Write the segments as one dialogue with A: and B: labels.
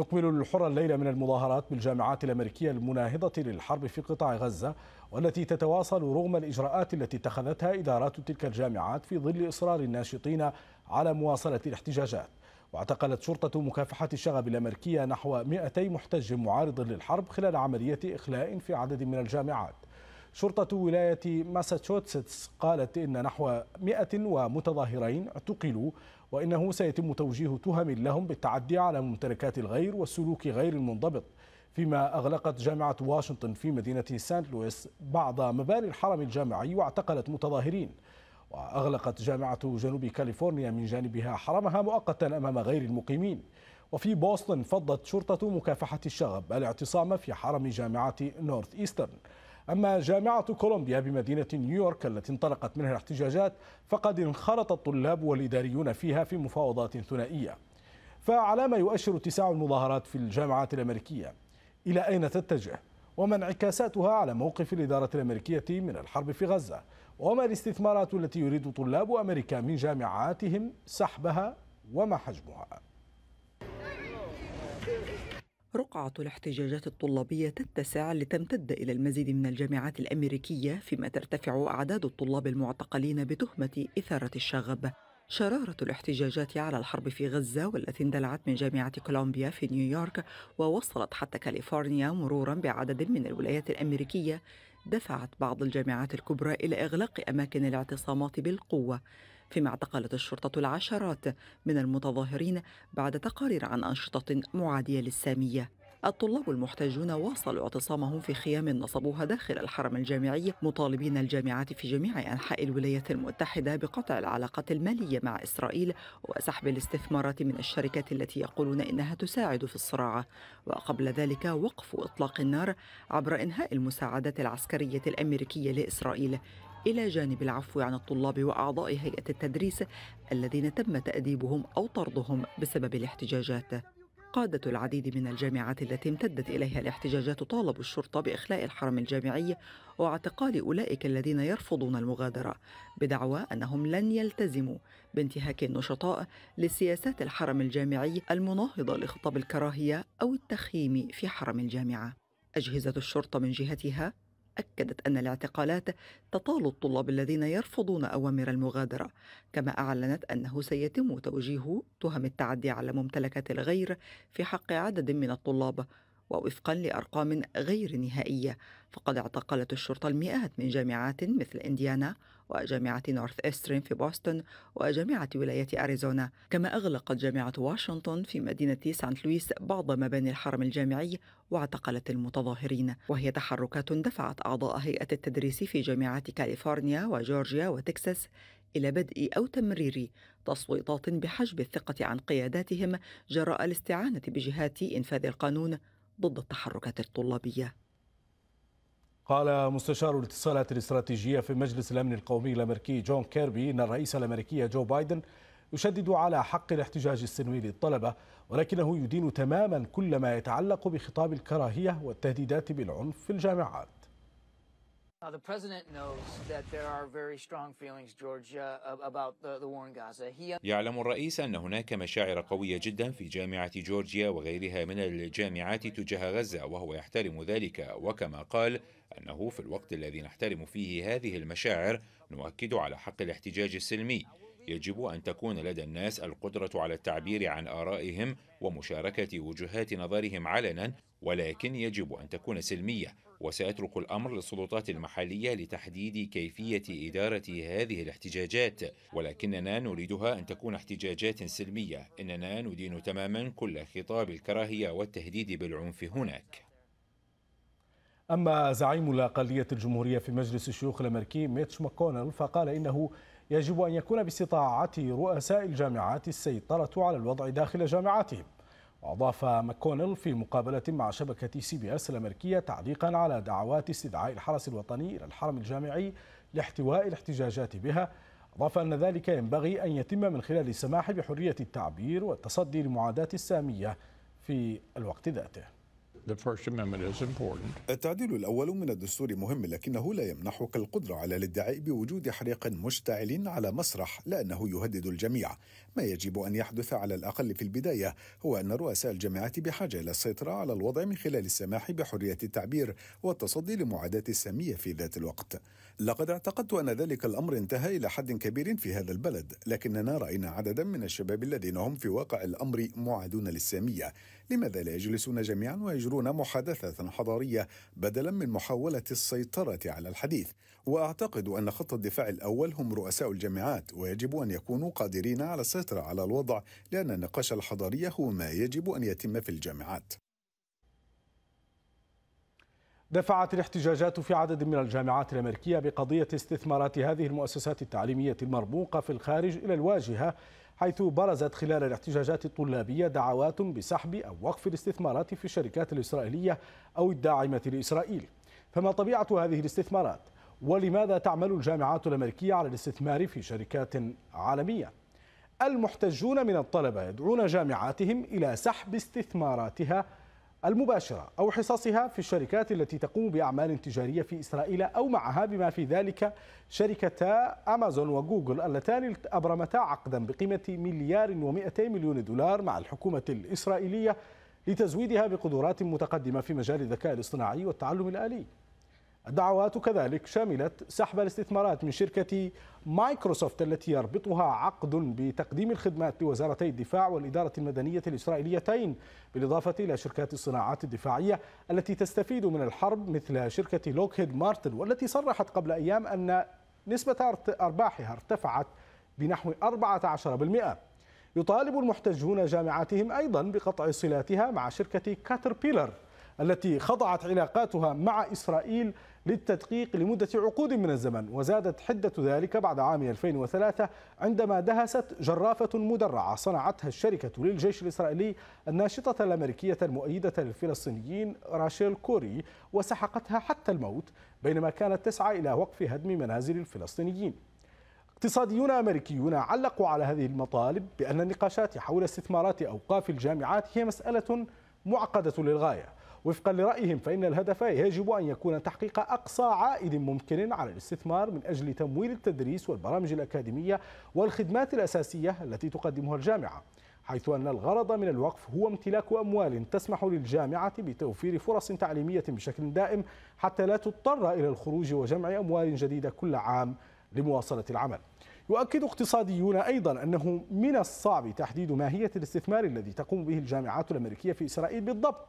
A: نكمل الحرى الليلة من المظاهرات بالجامعات الأمريكية المناهضة للحرب في قطاع غزة والتي تتواصل رغم الإجراءات التي اتخذتها إدارات تلك الجامعات في ظل إصرار الناشطين على مواصلة الاحتجاجات واعتقلت شرطة مكافحة الشغب الأمريكية نحو 200 محتج معارض للحرب خلال عملية إخلاء في عدد من الجامعات شرطة ولاية ماساتشوستس قالت إن نحو 100 ومتظاهرين اعتقلوا وإنه سيتم توجيه تهم لهم بالتعدي على ممتلكات الغير والسلوك غير المنضبط فيما أغلقت جامعة واشنطن في مدينة سانت لويس بعض مباني الحرم الجامعي واعتقلت متظاهرين وأغلقت جامعة جنوب كاليفورنيا من جانبها حرمها مؤقتا أمام غير المقيمين وفي بوسطن فضت شرطة مكافحة الشغب الاعتصام في حرم جامعة نورث إيسترن أما جامعة كولومبيا بمدينة نيويورك التي انطلقت منها الاحتجاجات فقد انخرط الطلاب والإداريون فيها في مفاوضات ثنائية فعلى ما يؤشر اتساع المظاهرات في الجامعات الأمريكية إلى أين تتجه وما انعكاساتها على موقف الإدارة الأمريكية من الحرب في غزة وما الاستثمارات التي يريد طلاب أمريكا من جامعاتهم سحبها وما حجمها
B: رقعة الاحتجاجات الطلابية تتسع لتمتد إلى المزيد من الجامعات الأمريكية فيما ترتفع أعداد الطلاب المعتقلين بتهمة إثارة الشغب شرارة الاحتجاجات على الحرب في غزة والتي اندلعت من جامعة كولومبيا في نيويورك ووصلت حتى كاليفورنيا مرورا بعدد من الولايات الأمريكية دفعت بعض الجامعات الكبرى إلى إغلاق أماكن الاعتصامات بالقوة فيما اعتقلت الشرطة العشرات من المتظاهرين بعد تقارير عن أنشطة معادية للسامية الطلاب المحتجون واصلوا اعتصامهم في خيام نصبوها داخل الحرم الجامعي مطالبين الجامعات في جميع أنحاء الولايات المتحدة بقطع العلاقات المالية مع إسرائيل وسحب الاستثمارات من الشركات التي يقولون إنها تساعد في الصراع وقبل ذلك وقف إطلاق النار عبر إنهاء المساعدات العسكرية الأمريكية لإسرائيل إلى جانب العفو عن الطلاب وأعضاء هيئة التدريس الذين تم تأديبهم أو طردهم بسبب الاحتجاجات قادة العديد من الجامعات التي امتدت إليها الاحتجاجات طالبوا الشرطة بإخلاء الحرم الجامعي واعتقال أولئك الذين يرفضون المغادرة بدعوى أنهم لن يلتزموا بانتهاك النشطاء لسياسات الحرم الجامعي المناهضة لخطاب الكراهية أو التخييم في حرم الجامعة. أجهزة الشرطة من جهتها أكدت أن الاعتقالات تطال الطلاب الذين يرفضون أوامر المغادرة، كما أعلنت أنه سيتم توجيه تهم التعدي على ممتلكات الغير في حق عدد من الطلاب ووفقا لأرقام غير نهائية فقد اعتقلت الشرطة المئات من جامعات مثل إنديانا وجامعة نورث إسترين في بوسطن وجامعة ولاية أريزونا كما أغلقت جامعة واشنطن في مدينة سانت لويس بعض مباني الحرم الجامعي واعتقلت المتظاهرين وهي تحركات دفعت أعضاء هيئة التدريس في جامعات كاليفورنيا وجورجيا وتكساس إلى بدء أو تمرير تصويتات بحجب الثقة عن قياداتهم جراء الاستعانة بجهات إنفاذ القانون ضد التحركات الطلابية
A: قال مستشار الاتصالات الاستراتيجية في مجلس الأمن القومي الأمريكي جون كيربي أن الرئيس الأمريكي جو بايدن يشدد على حق الاحتجاج السلمي للطلبة ولكنه يدين تماما كل ما يتعلق بخطاب الكراهية والتهديدات بالعنف في الجامعات
B: Uh, the president knows that there are very strong feelings, George, uh, about the, the war in Gaza. He...
A: يعلم الرئيس أن هناك مشاعر قوية جدا في جامعة جورجيا وغيرها من الجامعات تجاه غزة وهو يحترم ذلك وكما قال أنه في الوقت الذي نحترم فيه هذه المشاعر نؤكد على حق الاحتجاج السلمي يجب أن تكون لدى الناس القدرة على التعبير عن آرائهم ومشاركة وجهات نظرهم علنا ولكن يجب أن تكون سلمية وسأترك الأمر للسلطات المحلية لتحديد كيفية إدارة هذه الاحتجاجات ولكننا نريدها أن تكون احتجاجات سلمية إننا ندين تماما كل خطاب الكراهية والتهديد بالعنف هناك أما زعيم الأقلية الجمهورية في مجلس الشيوخ الأمريكي ميتش ماكونل فقال إنه يجب أن يكون باستطاعة رؤساء الجامعات السيطرة على الوضع داخل جامعاتهم وأضاف ماكونيل في مقابلة مع شبكة سي بي اس الأمريكية تعليقا على دعوات استدعاء الحرس الوطني إلى الحرم الجامعي لاحتواء الاحتجاجات بها أضاف أن ذلك ينبغي أن يتم من خلال السماح بحرية التعبير والتصدي لمعاداة السامية في الوقت ذاته التعديل الأول من الدستور مهم لكنه لا يمنحك القدرة على الادعاء بوجود حريق مشتعل على مسرح لأنه يهدد الجميع ما يجب أن يحدث على الأقل في البداية هو أن رؤساء الجامعات بحاجة إلى السيطرة على الوضع من خلال السماح بحرية التعبير والتصدي لمعاداة السامية في ذات الوقت لقد اعتقدت أن ذلك الأمر انتهى إلى حد كبير في هذا البلد لكننا رأينا عددا من الشباب الذين هم في واقع الأمر معادون للسامية لماذا لا يجلسون جميعا ويجرون يريدون محادثة حضارية بدلا من محاولة السيطرة على الحديث وأعتقد أن خط الدفاع الأول هم رؤساء الجامعات ويجب أن يكونوا قادرين على السيطرة على الوضع لأن النقاش الحضاري هو ما يجب أن يتم في الجامعات دفعت الاحتجاجات في عدد من الجامعات الأمريكية بقضية استثمارات هذه المؤسسات التعليمية المرموقة في الخارج إلى الواجهة حيث برزت خلال الاحتجاجات الطلابية دعوات بسحب أو وقف الاستثمارات في الشركات الإسرائيلية أو الداعمة لإسرائيل فما طبيعة هذه الاستثمارات؟ ولماذا تعمل الجامعات الأمريكية على الاستثمار في شركات عالمية؟ المحتجون من الطلبة يدعون جامعاتهم إلى سحب استثماراتها المباشرة أو حصصها في الشركات التي تقوم بأعمال تجارية في إسرائيل أو معها بما في ذلك شركتا أمازون وجوجل اللتان أبرمتا عقدا بقيمة مليار و200 مليون دولار مع الحكومة الإسرائيلية لتزويدها بقدرات متقدمة في مجال الذكاء الاصطناعي والتعلم الآلي الدعوات كذلك شملت سحب الاستثمارات من شركة مايكروسوفت التي يربطها عقد بتقديم الخدمات لوزارتي الدفاع والإدارة المدنية الإسرائيليتين بالإضافة إلى شركات الصناعات الدفاعية التي تستفيد من الحرب مثل شركة لوكهيد مارتن والتي صرحت قبل أيام أن نسبة أرباحها ارتفعت بنحو 14% يطالب المحتجون جامعاتهم أيضا بقطع صلاتها مع شركة كاتربيلر التي خضعت علاقاتها مع إسرائيل للتدقيق لمدة عقود من الزمن وزادت حدة ذلك بعد عام 2003 عندما دهست جرافة مدرعة صنعتها الشركة للجيش الإسرائيلي الناشطة الأمريكية المؤيدة للفلسطينيين راشيل كوري وسحقتها حتى الموت بينما كانت تسعى إلى وقف هدم منازل الفلسطينيين اقتصاديون امريكيون علقوا على هذه المطالب بان النقاشات حول استثمارات اوقاف الجامعات هي مساله معقده للغايه وفقا لرأيهم فإن الهدف يجب أن يكون تحقيق أقصى عائد ممكن على الاستثمار من أجل تمويل التدريس والبرامج الأكاديمية والخدمات الأساسية التي تقدمها الجامعة حيث أن الغرض من الوقف هو امتلاك أموال تسمح للجامعة بتوفير فرص تعليمية بشكل دائم حتى لا تضطر إلى الخروج وجمع أموال جديدة كل عام لمواصلة العمل يؤكد اقتصاديون أيضا أنه من الصعب تحديد ماهية الاستثمار الذي تقوم به الجامعات الأمريكية في إسرائيل بالضبط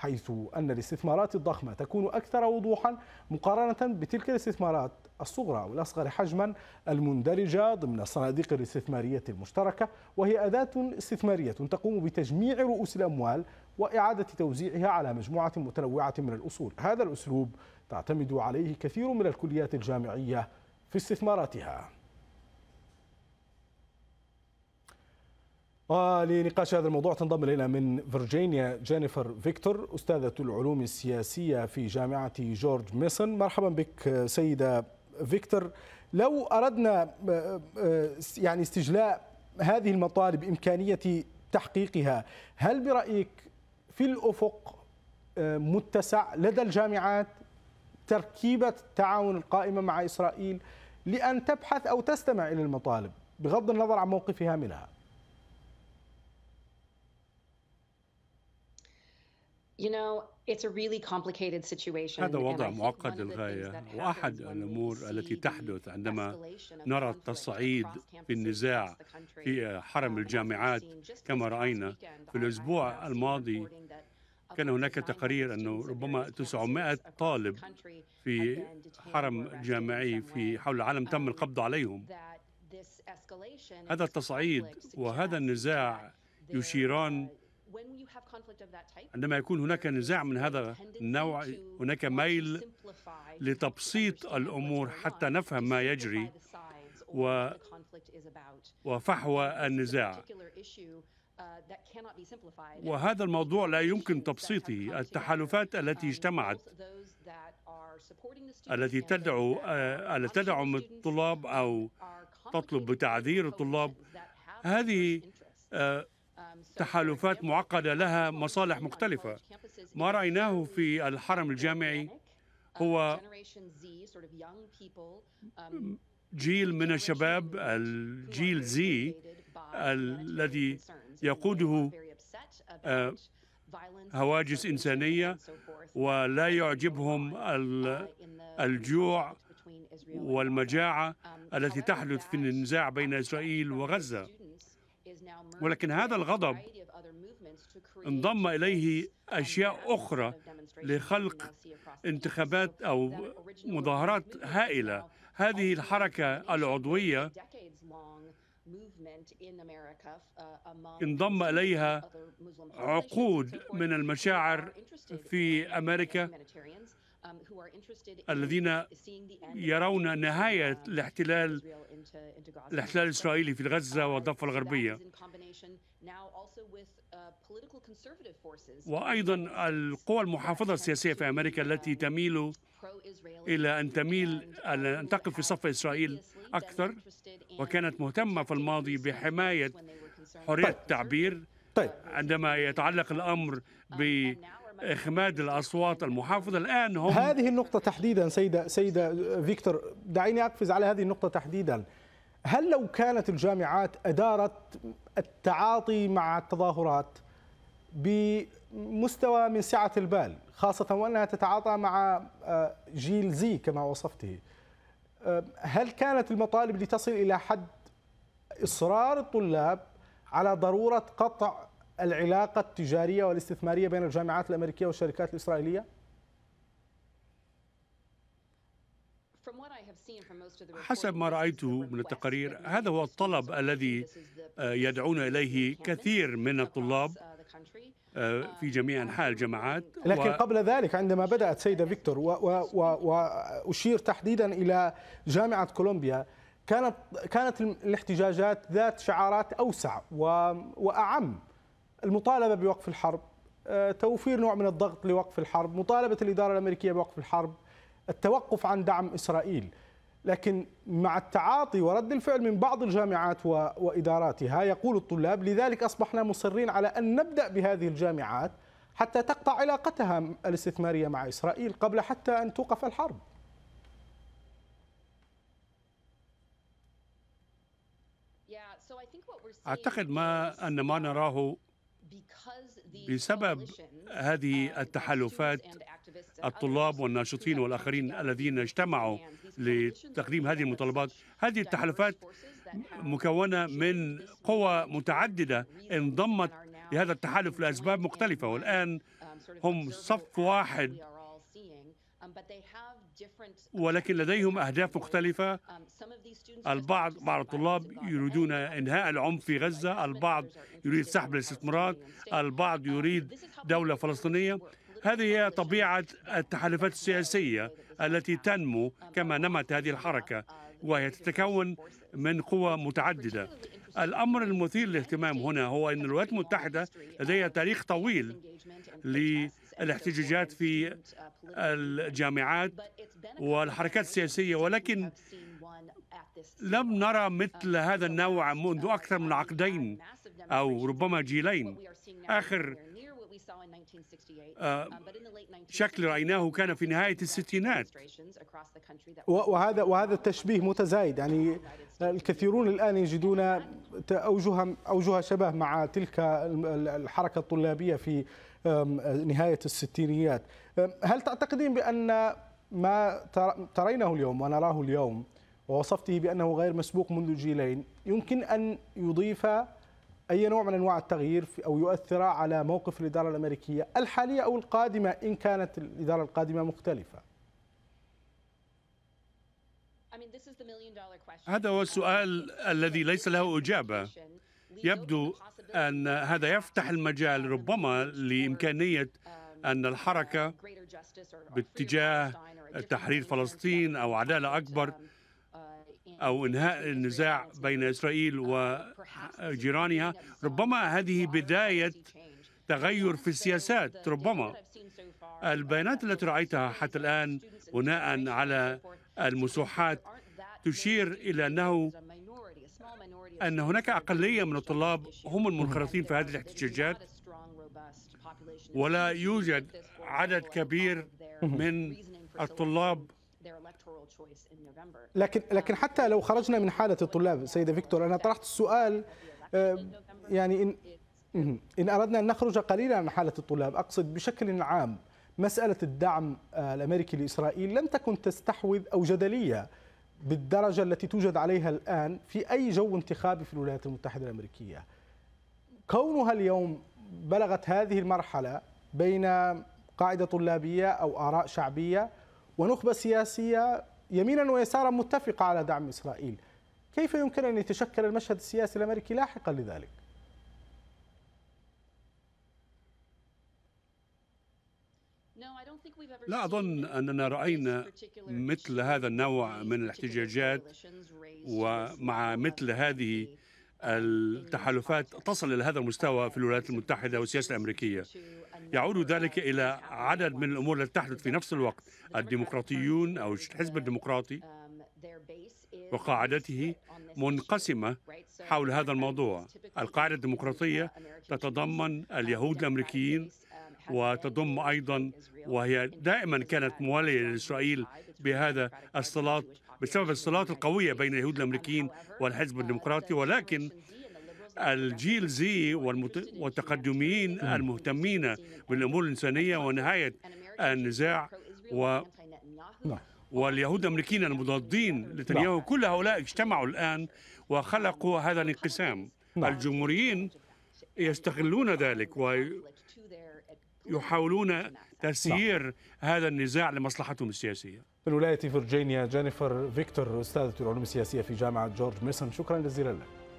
A: حيث أن الاستثمارات الضخمة تكون أكثر وضوحا مقارنة بتلك الاستثمارات الصغرى والأصغر حجما المندرجة ضمن الصناديق الاستثمارية المشتركة وهي أداة استثمارية تقوم بتجميع رؤوس الأموال وإعادة توزيعها على مجموعة متنوعة من الأصول هذا الأسلوب تعتمد عليه كثير من الكليات الجامعية في استثماراتها ولنقاش هذا الموضوع تنضم الينا من فيرجينيا جينيفر فيكتور استاذه العلوم السياسيه في جامعه جورج ميسون مرحبا بك سيده فيكتور لو اردنا آه، آه، يعني استجلاء هذه المطالب امكانيه تحقيقها هل برايك في الافق آه، متسع لدى الجامعات تركيبه التعاون القائمه مع اسرائيل لان تبحث او تستمع الى المطالب بغض النظر عن موقفها منها
B: هذا وضع معقد للغاية
C: وأحد الأمور التي تحدث عندما نرى التصعيد في النزاع في حرم um, الجامعات كما رأينا في الأسبوع الماضي كان هناك تقرير أنه ربما 900 طالب في حرم جامعي في حول العالم تم um, القبض عليهم هذا التصعيد وهذا النزاع يشيران عندما يكون هناك نزاع من هذا النوع هناك ميل لتبسيط الامور حتى نفهم ما يجري و
B: وفحوى النزاع uh, وهذا الموضوع
C: لا يمكن تبسيطه التحالفات التي um, اجتمعت التي تدعو آه، التي تدعم الطلاب او تطلب بتعذير الطلاب هذه تحالفات معقدة لها مصالح مختلفة ما رأيناه في الحرم الجامعي هو جيل من الشباب الجيل زي الذي يقوده آه، هواجس إنسانية ولا يعجبهم الجوع والمجاعة التي تحدث في النزاع بين إسرائيل وغزة ولكن هذا الغضب انضم اليه اشياء اخرى لخلق انتخابات او مظاهرات هائله هذه الحركه العضويه uh, انضم اليها
B: عقود
C: من المشاعر في امريكا
B: Um, الذين يرون نهاية um, الاحتلال الاحتلال الإسرائيلي في غزة um, والضفة الغربية uh,
C: وأيضا القوى المحافظة السياسية في أمريكا التي تميل إلى أن تميل أن تقف في صف إسرائيل أكثر وكانت مهتمة في الماضي بحماية حرية التعبير uh, عندما يتعلق الأمر ب إخماد الأصوات المحافظة الآن هم هذه
A: النقطة تحديدا سيدة سيدة فيكتور دعيني أقفز على هذه النقطة تحديدا هل لو كانت الجامعات أدارت التعاطي مع التظاهرات بمستوى من سعة البال خاصة وأنها تتعاطى مع آه، جيل زي كما وصفته آه، هل كانت المطالب لتصل إلى حد إصرار الطلاب على ضرورة قطع العلاقة التجارية والاستثمارية بين الجامعات الأمريكية والشركات الإسرائيلية؟
C: حسب ما رأيته من التقارير هذا هو الطلب الذي آه، يدعون إليه كثير من الطلاب uh, آه، في um, جميع أنحاء الجامعات لكن و... قبل
A: ذلك عندما بدأت سيدة فيكتور وأشير تحديدا إلى جامعة كولومبيا كانت كانت الاحتجاجات ذات شعارات أوسع وأعم المطالبه بوقف الحرب آه، توفير نوع من الضغط لوقف الحرب مطالبه الاداره الامريكيه بوقف الحرب التوقف عن دعم اسرائيل لكن مع التعاطي ورد الفعل من بعض الجامعات واداراتها يقول الطلاب لذلك اصبحنا مصرين على ان نبدا بهذه الجامعات حتى تقطع علاقتها الاستثماريه مع اسرائيل قبل حتى ان توقف الحرب.
B: اعتقد
C: ما ان ما نراه بسبب هذه uh, التحالفات الطلاب والناشطين والآخرين الذين اجتمعوا لتقديم هذه المطالبات هذه التحالفات مكونة من قوى متعددة انضمت لهذا التحالف لأسباب مختلفة والآن um, هم صف واحد ولكن لديهم أهداف مختلفة um, البعض بعض الطلاب يريدون إنهاء العنف في غزة البعض يريد سحب الاستثمارات البعض um, يريد دولة فلسطينية هذه هي طبيعة التحالفات السياسية التي تنمو um, كما نمت هذه الحركة وهي تتكون من قوى متعددة الأمر المثير للاهتمام هنا هو أن الولايات المتحدة لديها تاريخ طويل الاحتجاجات في الجامعات والحركات السياسية ولكن لم نرى مثل هذا النوع منذ أكثر من عقدين أو ربما جيلين آخر آه، شكل رأيناه كان في نهاية الستينات
A: وهذا وهذا التشبيه متزايد يعني الكثيرون الآن يجدون أوجها أوجه شبه مع تلك الحركة الطلابية في أه، نهاية الستينيات هل تعتقدين بأن ما ترينه اليوم ونراه اليوم ووصفته بأنه غير مسبوق منذ جيلين يمكن أن يضيف أي نوع من أنواع التغيير أو يؤثر على موقف الإدارة الأمريكية الحالية أو القادمة إن كانت الإدارة القادمة مختلفة
C: هذا هو السؤال الذي ليس له إجابة يبدو أن هذا يفتح المجال ربما لإمكانية أن الحركة باتجاه تحرير فلسطين أو عدالة أكبر أو إنهاء النزاع بين إسرائيل وجيرانها ربما هذه بداية تغير في السياسات ربما البيانات التي رأيتها حتى الآن بناء على المسوحات تشير إلى أنه أن هناك أقلية من الطلاب هم المنخرطين في هذه الاحتجاجات ولا يوجد عدد كبير من الطلاب
A: لكن لكن حتى لو خرجنا من حالة الطلاب سيدة فيكتور أنا طرحت السؤال آه، يعني إن إن أردنا أن نخرج قليلا عن حالة الطلاب أقصد بشكل عام مسألة الدعم آه، الأمريكي لإسرائيل لم تكن تستحوذ أو جدلية بالدرجة التي توجد عليها الآن في أي جو انتخابي في الولايات المتحدة الأمريكية كونها اليوم بلغت هذه المرحلة بين قاعدة طلابية أو آراء شعبية ونخبة سياسية يمينا ويسارا متفقة على دعم إسرائيل كيف يمكن أن يتشكل المشهد السياسي الأمريكي لاحقا لذلك؟
B: لا أظن أننا رأينا مثل
C: هذا النوع من الاحتجاجات ومع مثل هذه التحالفات تصل إلى هذا المستوى في الولايات المتحدة والسياسة الأمريكية يعود ذلك إلى عدد من الأمور التي تحدث في نفس الوقت الديمقراطيون أو الحزب الديمقراطي وقاعدته منقسمة حول هذا الموضوع القاعدة الديمقراطية تتضمن اليهود الأمريكيين وتضم أيضا وهي دائما كانت موالية لإسرائيل بهذا الصلاة بسبب الصلاة القوية بين اليهود الأمريكيين والحزب الديمقراطي ولكن الجيل زي والتقدميين المهتمين بالأمور الإنسانية ونهاية النزاع و نعم. واليهود الامريكيين المضادين نعم. لتنياهو كل هؤلاء اجتمعوا الان وخلقوا هذا الانقسام نعم. الجمهوريين يستغلون ذلك يحاولون تسيير هذا النزاع لمصلحتهم السياسية
A: من ولاية فرجينيا جينيفر فيكتور أستاذة العلوم السياسية في جامعة جورج ميسون شكرا جزيلا لك